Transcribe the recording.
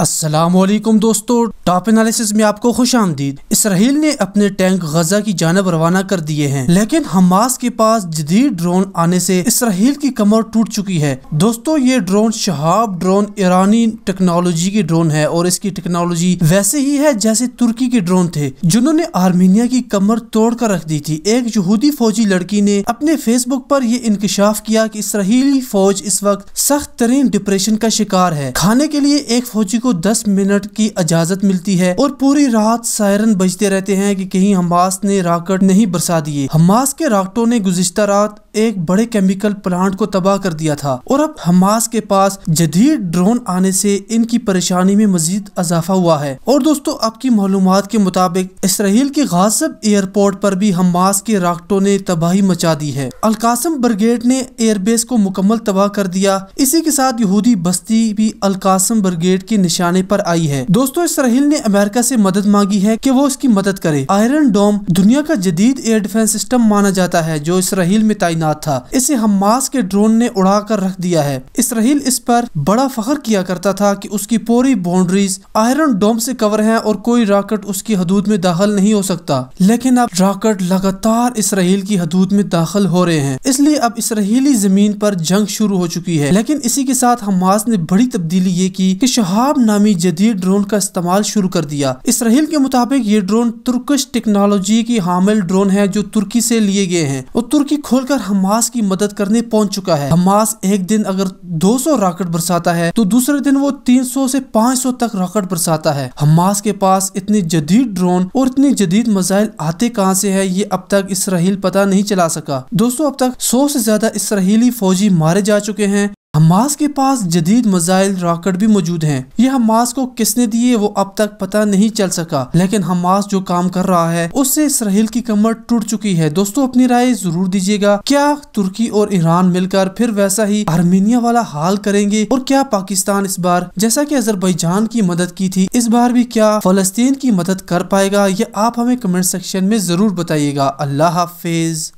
असलम दोस्तों top analysis में आपको खुश आमदीद इसराइल ने अपने टैंक गजा की जानब रवाना कर दिए हैं लेकिन हमास के पास जदीद ड्रोन आने से इसराइल की कमर टूट चुकी है दोस्तों ये ड्रोन शहाब ड्रोन ईरानी टेक्नोलॉजी के ड्रोन है और इसकी टेक्नोलॉजी वैसे ही है जैसे तुर्की के ड्रोन थे जिन्होंने आर्मीनिया की कमर तोड़ कर रख दी थी एक यहूदी फौजी लड़की ने अपने फेसबुक पर यह इंकशाफ किया की कि इसराइली फौज इस वक्त सख्त तरीन डिप्रेशन का शिकार है खाने के लिए एक फौजी को 10 मिनट की इजाजत मिलती है और पूरी रात सायरन बजते रहते हैं कि कहीं हमास ने राकेट नहीं बरसा दिए हमास के राकटों ने गुजश्ता रात एक बड़े केमिकल प्लांट को तबाह कर दिया था और अब हमास के पास जदीद ड्रोन आने से इनकी परेशानी में मजीद इजाफा हुआ है और दोस्तों आपकी मालूम के मुताबिक इसराइल के गाजब एयरपोर्ट पर भी हमास के राकटों ने तबाही मचा दी है अलकासम ब्रिगेड ने एयरबेस को मुकम्मल तबाह कर दिया इसी के साथ यहूदी बस्ती भी अलकासम ब्रिगेड के निशाने पर आई है दोस्तों इसराइल ने अमेरिका से मदद मांगी है कि वो इसकी मदद करे आयरन डोम दुनिया का जदीद एयर डिफेंस सिस्टम माना जाता है जो इसराइल में तैनात तैनात था इसे हमास के ड्रोन ने उड़ा कर रख दिया है इसराइल इस पर बड़ा फखर किया करता था कि उसकी पूरी बाउंड्रीज आयरन डोम से कवर है और कोई राकेट उसकी हदूद में दाखिल नहीं हो सकता लेकिन अब राकेट लगातार इसराइल की हदूद में दाखिल हो रहे हैं इसलिए अब इसराइली जमीन पर जंग शुरू हो चुकी है लेकिन इसी के साथ हमास ने बड़ी तब्दीली ये की कि शहाब नामी जदीद ड्रोन का इस्तेमाल शुरू कर दिया इसराइल के मुताबिक ये ड्रोन तुर्कश टेक्नोलॉजी की हामिल ड्रोन है जो तुर्की से लिए गए हैं और तुर्की खोलकर हमास की मदद करने पहुंच चुका है हमास एक दिन अगर 200 रॉकेट बरसाता है तो दूसरे दिन वो 300 से 500 तक रॉकेट बरसाता है हमास के पास इतने जदीद ड्रोन और इतने जदीद मजाइल आते कहाँ से है ये अब तक इसराइल पता नहीं चला सका दोस्तों अब तक सौ से ज्यादा इसराइली फौजी मारे जा चुके हैं हमास के पास जदीद मजाइल रॉकेट भी मौजूद हैं ये हमास को किसने दिए वो अब तक पता नहीं चल सका लेकिन हमास जो काम कर रहा है उससे इसराइल की कमर टूट चुकी है दोस्तों अपनी राय जरूर दीजिएगा क्या तुर्की और ईरान मिलकर फिर वैसा ही आर्मेनिया वाला हाल करेंगे और क्या पाकिस्तान इस बार जैसा की अजरबैजान की मदद की थी इस बार भी क्या फलस्तीन की मदद कर पाएगा ये आप हमें कमेंट सेक्शन में जरूर बताइएगा अल्लाह हाफिज